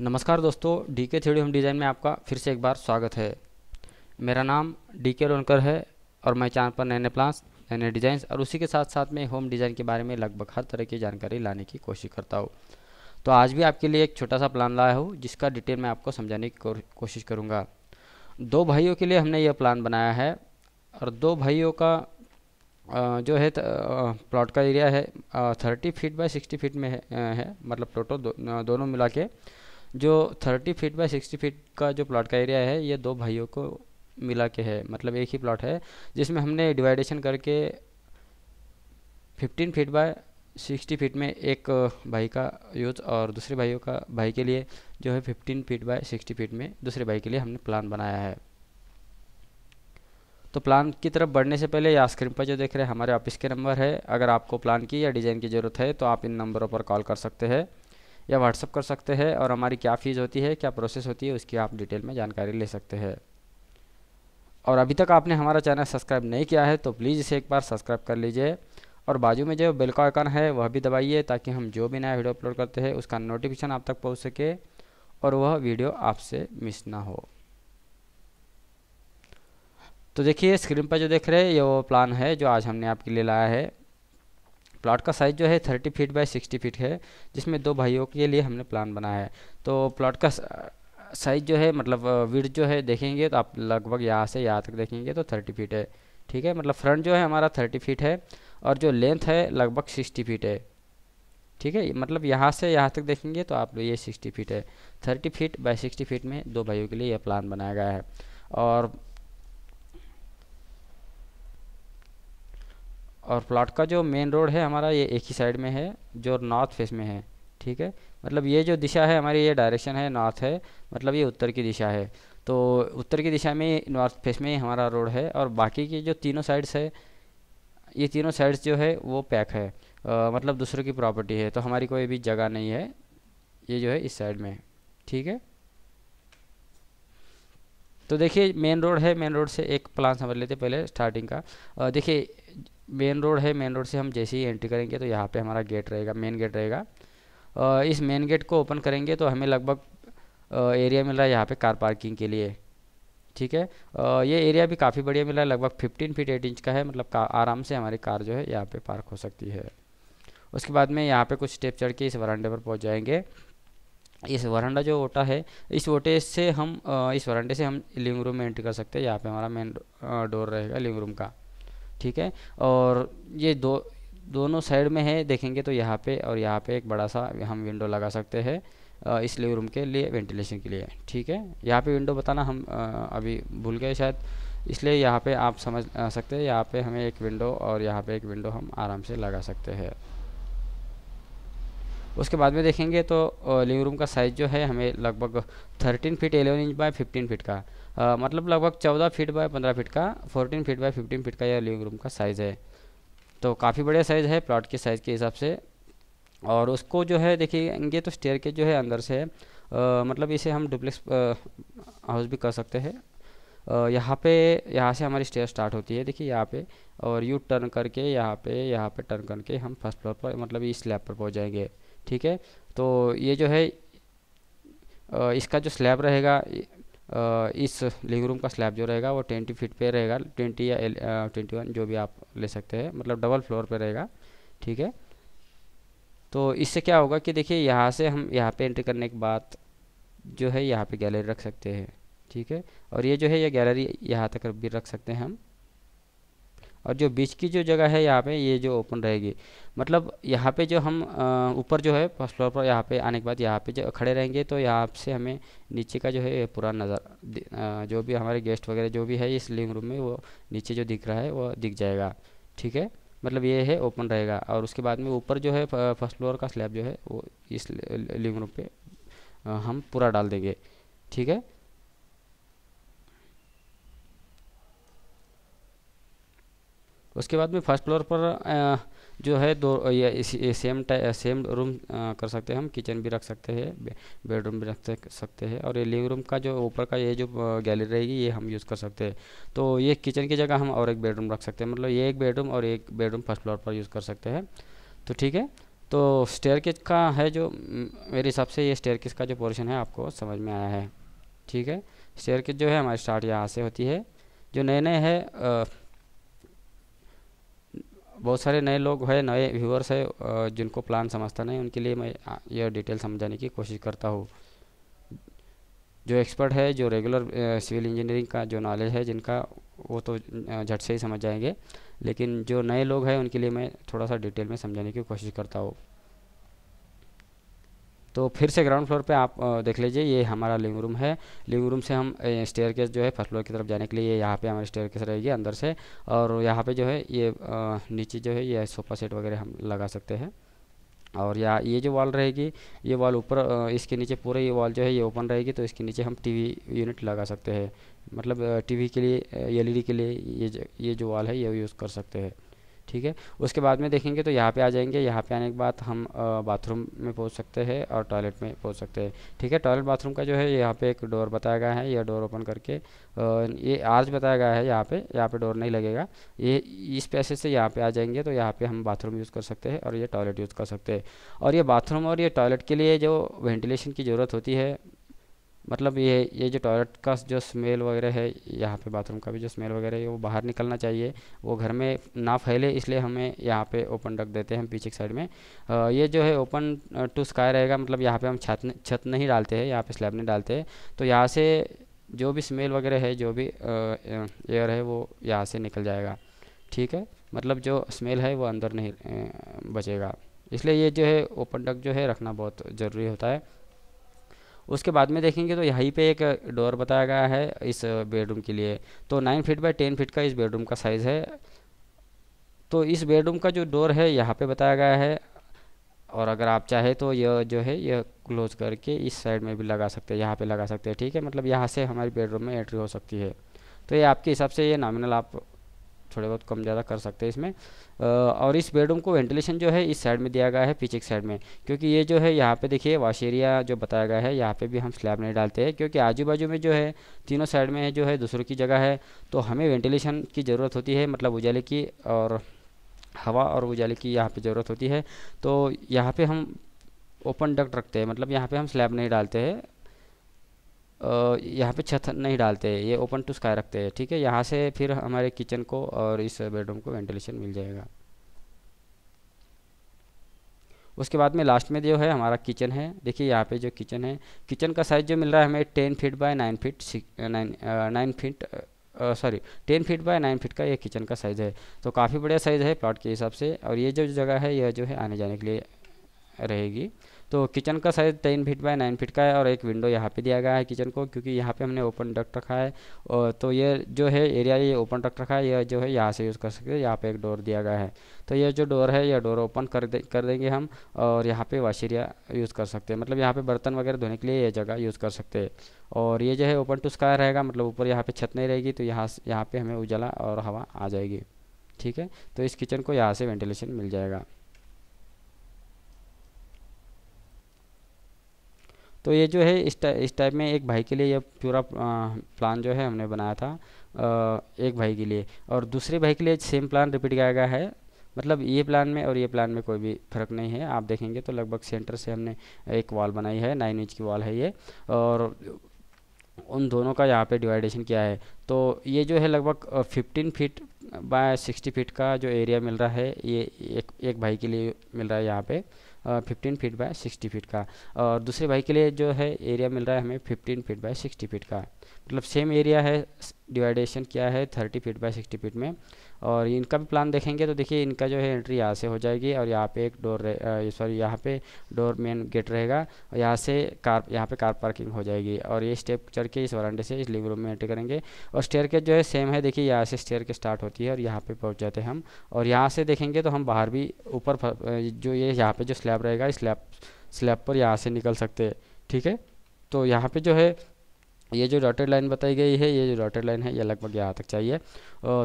नमस्कार दोस्तों डी के थ्योरी होम डिज़ाइन में आपका फिर से एक बार स्वागत है मेरा नाम डी के लोनकर है और मैं चैनल पर नए नए प्लान्स नए नए डिज़ाइंस और उसी के साथ साथ मैं होम डिज़ाइन के बारे में लगभग हर तरह की जानकारी लाने की कोशिश करता हूँ तो आज भी आपके लिए एक छोटा सा प्लान लाया हूँ जिसका डिटेल मैं आपको समझाने की कोशिश करूँगा दो भाइयों के लिए हमने यह प्लान बनाया है और दो भाइयों का जो है प्लॉट का एरिया है thirty feet by sixty feet में है, है मतलब टोटल दो, दोनों मिला के जो thirty feet by sixty feet का जो प्लॉट का एरिया है ये दो भाइयों को मिला के है मतलब एक ही प्लॉट है जिसमें हमने डिवाइडेशन करके fifteen feet by sixty feet में एक भाई का यूज और दूसरे भाइयों का भाई के लिए जो है fifteen feet by sixty feet में दूसरे भाई के लिए हमने प्लान बनाया है तो प्लान की तरफ बढ़ने से पहले या स्क्रीन पर जो देख रहे हैं हमारे ऑफिस के नंबर है अगर आपको प्लान की या डिज़ाइन की ज़रूरत है तो आप इन नंबरों पर कॉल कर सकते हैं या व्हाट्सअप कर सकते हैं और हमारी क्या फ़ीस होती है क्या प्रोसेस होती है उसकी आप डिटेल में जानकारी ले सकते हैं और अभी तक आपने हमारा चैनल सब्सक्राइब नहीं किया है तो प्लीज़ इसे एक बार सब्सक्राइब कर लीजिए और बाजू में जो बेल का आइकन है वह भी दबाइए ताकि हम जो भी नया वीडियो अपलोड करते हैं उसका नोटिफिकेशन आप तक पहुँच सके और वह वीडियो आपसे मिस ना हो तो देखिए स्क्रीन पर जो देख रहे हैं ये वो प्लान है जो आज हमने आपके लिए लाया है प्लाट का साइज़ जो है thirty feet by sixty feet है जिसमें दो भाइयों के लिए हमने प्लान बनाया है तो प्लाट का साइज़ जो है मतलब विड जो है देखेंगे तो आप लगभग यहाँ से यहाँ तक देखेंगे तो थर्टी फीट है ठीक है मतलब फ्रंट जो है हमारा थर्टी फीट है और जो लेंथ है लगभग सिक्सटी फीट है ठीक है मतलब यहाँ से यहाँ तक देखेंगे तो आप ये सिक्सटी फीट है thirty feet by sixty feet में दो भाइयों के लिए यह प्लान बनाया गया है और और प्लाट का जो मेन रोड है हमारा ये एक ही साइड में है जो नॉर्थ फेस में है ठीक है मतलब ये जो दिशा है हमारी ये डायरेक्शन है नॉर्थ है मतलब ये उत्तर की दिशा है तो उत्तर की दिशा में नॉर्थ फेस में हमारा रोड है और बाकी के जो तीनों साइड्स है ये तीनों साइड्स जो है वो पैक है आ, मतलब दूसरों की प्रॉपर्टी है तो हमारी कोई भी जगह नहीं है ये जो है इस साइड में ठीक है तो देखिए मेन रोड है मेन रोड से एक प्लान समझ लेते पहले स्टार्टिंग का देखिए मेन रोड है मेन रोड से हम जैसे ही एंट्री करेंगे तो यहाँ पे हमारा गेट रहेगा मेन गेट रहेगा इस मेन गेट को ओपन करेंगे तो हमें लगभग एरिया मिल रहा है यहाँ पे कार पार्किंग के लिए ठीक है ये एरिया भी काफ़ी बढ़िया मिल रहा है लगभग 15 फीट 8 इंच का है मतलब आराम से हमारी कार जो है यहाँ पर पार्क हो सकती है उसके बाद में यहाँ पर कुछ स्टेप चढ़ के इस वरांडे पर पहुँच जाएँगे इस वरांडा जो ओटा है इस ओटे से हम इस वरांडे से हम लिविंग रूम में एंट्री कर सकते हैं यहाँ पे हमारा मेन डोर रहेगा लिविंग रूम का ठीक है और ये दो दोनों साइड में है देखेंगे तो यहाँ पे और यहाँ पे एक बड़ा सा हम विंडो लगा सकते हैं इसलिए रूम के लिए वेंटिलेशन के लिए ठीक है यहाँ पे विंडो बताना हम आ, अभी भूल गए शायद इसलिए यहाँ पे आप समझ सकते हैं यहाँ पे हमें एक विंडो और यहाँ पे एक विंडो हम आराम से लगा सकते हैं उसके बाद में देखेंगे तो लिविंग रूम का साइज़ जो है हमें लगभग thirteen feet eleven inch by fifteen feet का आ, मतलब लगभग चौदह फीट बाय पंद्रह फीट का fourteen feet by fifteen feet का यह लिविंग रूम का साइज़ है तो काफ़ी बड़े साइज़ है प्लॉट के साइज़ के हिसाब से और उसको जो है देखेंगे तो स्टेयर के जो है अंदर से आ, मतलब इसे हम डुप्लेक्स हाउस भी कर सकते हैं यहाँ पे यहाँ से हमारी स्टेयर स्टार्ट होती है देखिए यहाँ पे और यू टर्न करके यहाँ पे यहाँ पे टर्न करके हम फर्स्ट फ्लोर पर मतलब इस स्लैब पर पहुँच जाएंगे ठीक है तो ये जो है इसका जो स्लैब रहेगा इस लिविंग रूम का स्लैब जो रहेगा वो ट्वेंटी फीट पे रहेगा ट्वेंटी या ट्वेंटी वन जो भी आप ले सकते हैं मतलब डबल फ्लोर पे रहेगा ठीक है तो इससे क्या होगा कि देखिए यहाँ से हम यहाँ पे एंट्री करने के बाद जो है यहाँ पे गैलरी रख सकते हैं ठीक है और ये जो है ये गैलरी यहाँ तक भी रख सकते हैं हम और जो बीच की जो जगह है यहाँ पे ये जो ओपन रहेगी मतलब यहाँ पे जो हम ऊपर जो है फर्स्ट फ्लोर पर यहाँ पे आने के बाद यहाँ पे जो खड़े रहेंगे तो यहाँ से हमें नीचे का जो है पूरा नज़र जो भी हमारे गेस्ट वगैरह जो भी है इस लिविंग रूम में वो नीचे जो दिख रहा है वो दिख जाएगा ठीक है मतलब ये है ओपन रहेगा और उसके बाद में ऊपर जो है फर्स्ट फ्लोर का स्लैब जो है वो इस लिविंग रूम पर हम पूरा डाल देंगे ठीक है उसके बाद में फर्स्ट फ्लोर पर जो है दो ये सेम सेम रूम कर सकते हैं हम किचन भी रख सकते हैं बेडरूम भी रख सकते हैं और ये लिविंग रूम का जो ऊपर का ये जो गैलरी रहेगी ये हम यूज़ कर सकते हैं तो ये किचन की जगह हम और एक बेडरूम रख सकते हैं मतलब ये एक बेडरूम और एक बेडरूम फर्स्ट फ्लोर पर यूज़ कर सकते हैं तो ठीक है तो स्टेयर केज का है जो मेरे हिसाब से ये स्टेयर केज का जो पोर्शन है आपको समझ में आया है ठीक है स्टेयर केज जो है हमारी स्टार्ट यहाँ से होती है जो नए नए है बहुत सारे नए लोग हैं नए व्यूअर्स हैं जिनको प्लान समझता नहीं उनके लिए मैं यह डिटेल समझाने की कोशिश करता हूँ जो एक्सपर्ट है जो रेगुलर सिविल इंजीनियरिंग का जो नॉलेज है जिनका वो तो झट से ही समझ जाएंगे लेकिन जो नए लोग हैं उनके लिए मैं थोड़ा सा डिटेल में समझाने की कोशिश करता हूँ तो फिर से ग्राउंड फ्लोर पे आप देख लीजिए ये हमारा लिविंग रूम है लिविंग रूम से हम स्टेयर केस जो है फर्स्ट फ्लोर की तरफ जाने के लिए यहाँ पे हमारी स्टेयर केस रहेगी अंदर से और यहाँ पे जो है ये नीचे जो है ये सोफा सेट वगैरह हम लगा सकते हैं और या ये जो वॉल रहेगी ये वॉल ऊपर इसके नीचे पूरे ये वॉल जो है ये ओपन रहेगी तो इसके नीचे हम टी यूनिट लगा सकते हैं मतलब टी के लिए एल e के लिए ये ये जो वॉल है ये यूज़ कर सकते हैं ठीक है उसके बाद में देखेंगे तो यहाँ पे आ जाएंगे यहाँ पे आने के बाद हम बाथरूम में पहुँच सकते हैं और टॉयलेट में पहुँच सकते हैं ठीक है टॉयलेट बाथरूम का जो है यहाँ पे एक डोर बताया गया है यह डोर ओपन करके ये आर्ज बताया गया है यहाँ पे यहाँ पे डोर नहीं लगेगा ये इस पैसे से यहाँ पे आ जाएंगे तो यहाँ पे हम बाथरूम यूज़ कर सकते हैं और ये टॉयलेट यूज़ कर सकते हैं और ये बाथरूम और ये टॉयलेट के लिए जो वेंटिलेशन की ज़रूरत होती है मतलब ये ये जो टॉयलेट का जो स्मेल वगैरह है यहाँ पे बाथरूम का भी जो स्मेल वगैरह है वो बाहर निकलना चाहिए वो घर में ना फैले इसलिए हमें यहाँ पे ओपन रख देते हैं पीछे की साइड में आ, ये जो है ओपन टू स्काई रहेगा मतलब यहाँ पे हम छत छत नहीं डालते हैं यहाँ पे स्लैब नहीं डालते हैं तो यहाँ से जो भी स्मेल वगैरह है जो भी एयर है वो यहाँ से निकल जाएगा ठीक है मतलब जो स्मेल है वो अंदर नहीं बचेगा इसलिए ये जो है ओपन डक जो है रखना बहुत ज़रूरी होता है उसके बाद में देखेंगे तो यहीं पे एक डोर बताया गया है इस बेडरूम के लिए तो nine feet by ten feet का इस बेडरूम का साइज़ है तो इस बेडरूम का जो डोर है यहाँ पे बताया गया है और अगर आप चाहे तो यह जो है यह क्लोज करके इस साइड में भी लगा सकते हैं यहाँ पे लगा सकते हैं ठीक है मतलब यहाँ से हमारी बेडरूम में एंट्री हो सकती है तो ये आपके हिसाब से ये नॉमिनल आप थोड़े बहुत कम ज़्यादा कर सकते हैं इसमें और इस बेडरूम को वेंटिलेशन जो है इस साइड में दिया गया है पीछे की साइड में क्योंकि ये जो है यहाँ पे देखिए वाश एरिया जो बताया गया है यहाँ पे भी हम स्लैब नहीं डालते हैं क्योंकि आजू बाजू में जो है तीनों साइड में जो है दूसरों की जगह है तो हमें वेंटिलेशन की ज़रूरत होती है मतलब उजाले की और हवा और उजाले की यहाँ पर ज़रूरत होती है तो यहाँ पर हम ओपन डक्ट रखते हैं मतलब यहाँ पर हम स्लैब नहीं डालते हैं यहाँ पे छत नहीं डालते हैं ये ओपन टू स्काई रखते हैं ठीक है यहाँ से फिर हमारे किचन को और इस बेडरूम को वेंटिलेशन मिल जाएगा उसके बाद में लास्ट में जो है हमारा किचन है देखिए यहाँ पे जो किचन है किचन का साइज़ जो मिल रहा है हमें ten feet by nine feet nine nine feet sorry ten feet by nine feet का ये किचन का साइज़ है तो काफ़ी बढ़िया साइज़ है प्लॉट के हिसाब से और ये जो जगह है यह जो है आने जाने के लिए रहेगी तो किचन का size ten feet by nine feet का है और एक विंडो यहाँ पे दिया गया है किचन को क्योंकि यहाँ पे हमने ओपन रख रखा है और तो ये जो है एरिया ये ओपन रख रखा है यह जो है यहाँ से यूज़ कर सकते हैं यहाँ पे एक डोर दिया गया है तो ये जो डोर है यह डोर ओपन कर दे कर देंगे हम और यहाँ पर वॉश एरिया यूज़ कर सकते हैं मतलब यहाँ पर बर्तन वगैरह धोने के लिए ये जगह यूज़ कर सकते हैं और ये जो है ओपन टू स्काय रहेगा मतलब ऊपर यहाँ पर छत नहीं रहेगी तो यहाँ यहाँ पर हमें उजाला और हवा आ जाएगी ठीक है तो इस किचन को यहाँ से वेंटिलेशन मिल जाएगा तो ये जो है इस टाइप इस टाइप में एक भाई के लिए ये पूरा प्लान जो है हमने बनाया था एक भाई के लिए और दूसरे भाई के लिए सेम प्लान रिपीट किया गया है मतलब ये प्लान में और ये प्लान में कोई भी फर्क नहीं है आप देखेंगे तो लगभग सेंटर से हमने एक वॉल बनाई है नाइन इंच की वॉल है ये और उन दोनों का यहाँ पे डिवाइडेशन किया है तो ये जो है लगभग फिफ्टीन फीट बाय 60 फीट का जो एरिया मिल रहा है ये एक एक भाई के लिए मिल रहा है यहाँ पे fifteen feet by sixty feet का और दूसरे भाई के लिए जो है एरिया मिल रहा है हमें fifteen feet by sixty feet का मतलब सेम एरिया है डिवाइडेशन क्या है thirty feet by sixty feet में और इनका भी प्लान देखेंगे तो देखिए इनका जो है एंट्री यहाँ से हो जाएगी और यहाँ पे एक डोर सॉरी यहाँ पे डोर मेन गेट रहेगा और यहाँ से कार यहाँ पे कार पार्किंग हो जाएगी और ये स्टेप चढ़ के इस वरांडे से इस लिविंग रूम में एंट्री करेंगे और स्टेयर के जो है सेम है देखिए यहाँ से स्टेयर के स्टार्ट होती है और यहाँ पर पहुँच जाते हैं हम और यहाँ से देखेंगे तो हम बाहर भी ऊपर जो ये यहाँ पर जो स्लैब स्लैब रहेगा स्लैब स्लैब पर यहाँ से निकल सकते हैं ठीक है तो यहाँ पे जो है ये जो डॉटेड लाइन बताई गई है ये जो डॉटेड लाइन है ये लगभग यहाँ तक चाहिए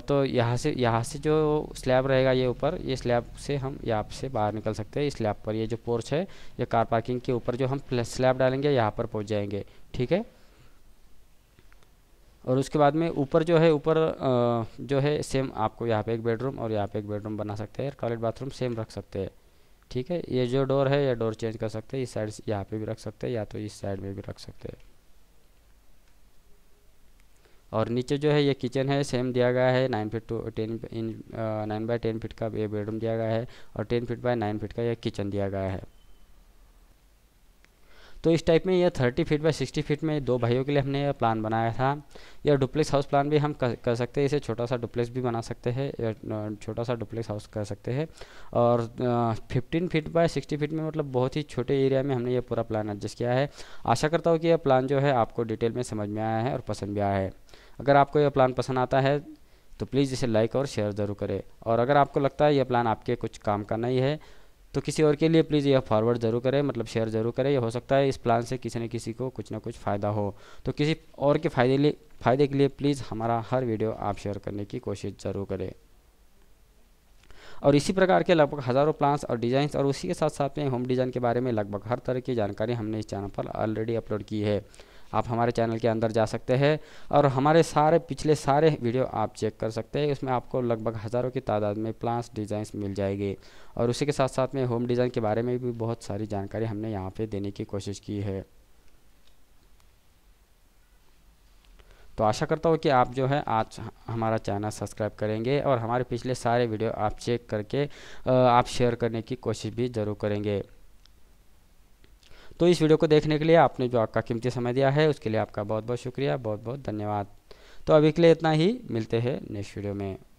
तो यहाँ से यहाँ से जो स्लैब रहेगा ये ऊपर ये स्लैब से हम यहाँ से बाहर निकल सकते हैं स्लैब पर ये जो पोर्च है ये कार पार्किंग के ऊपर जो हम स्लैब डालेंगे यहाँ पर पहुँच जाएंगे ठीक है और उसके बाद में ऊपर जो है ऊपर जो है सेम आपको यहाँ पे एक बेडरूम और यहाँ पे एक बेडरूम बना सकते हैं टॉयलेट बाथरूम सेम रख सकते हैं ठीक है ये जो डोर है ये डोर चेंज कर सकते हैं इस साइड यहाँ पे भी रख सकते हैं या तो इस साइड में भी रख सकते हैं और नीचे जो है ये किचन है सेम दिया गया है nine feet to ten in nine by ten feet का ये बेडरूम दिया गया है और ten feet by nine feet का ये किचन दिया गया है तो इस टाइप में यह thirty feet by sixty feet में दो भाइयों के लिए हमने यह प्लान बनाया था यह डुप्लेक्स हाउस प्लान भी हम कर, सकते हैं इसे छोटा सा डुप्लेक्स भी बना सकते हैं छोटा सा डुप्लेक्स हाउस कर सकते हैं और fifteen feet by sixty feet में मतलब बहुत ही छोटे एरिया में हमने यह पूरा प्लान एडजस्ट किया है आशा करता हूँ कि यह प्लान जो है आपको डिटेल में समझ में आया है और पसंद भी आया है अगर आपको यह प्लान पसंद आता है तो प्लीज़ इसे लाइक और शेयर ज़रूर करें और अगर आपको लगता है यह प्लान आपके कुछ काम का नहीं है तो किसी और के लिए प्लीज़ यह फॉरवर्ड ज़रूर करें मतलब शेयर ज़रूर करें यह हो सकता है इस प्लान से किसी न किसी को कुछ ना कुछ फ़ायदा हो तो किसी और के फ़ायदे लिए फ़ायदे के लिए प्लीज़ हमारा हर वीडियो आप शेयर करने की कोशिश ज़रूर करें और इसी प्रकार के लगभग हज़ारों प्लान्स और डिज़ाइंस और उसी के साथ साथ में होम डिज़ाइन के बारे में लगभग हर तरह की जानकारी हमने इस चैनल पर ऑलरेडी अपलोड की है आप हमारे चैनल के अंदर जा सकते हैं और हमारे सारे पिछले सारे वीडियो आप चेक कर सकते हैं उसमें आपको लगभग हज़ारों की तादाद में प्लांस डिज़ाइंस मिल जाएगी और उसी के साथ साथ में होम डिज़ाइन के बारे में भी बहुत सारी जानकारी हमने यहाँ पर देने की कोशिश की है तो आशा करता हूँ कि आप जो है आज हमारा चैनल सब्सक्राइब करेंगे और हमारे पिछले सारे वीडियो आप चेक करके आप शेयर करने की कोशिश भी ज़रूर करेंगे तो इस वीडियो को देखने के लिए आपने जो आपका कीमती समय दिया है उसके लिए आपका बहुत बहुत शुक्रिया बहुत बहुत धन्यवाद तो अभी के लिए इतना ही मिलते हैं नेक्स्ट वीडियो में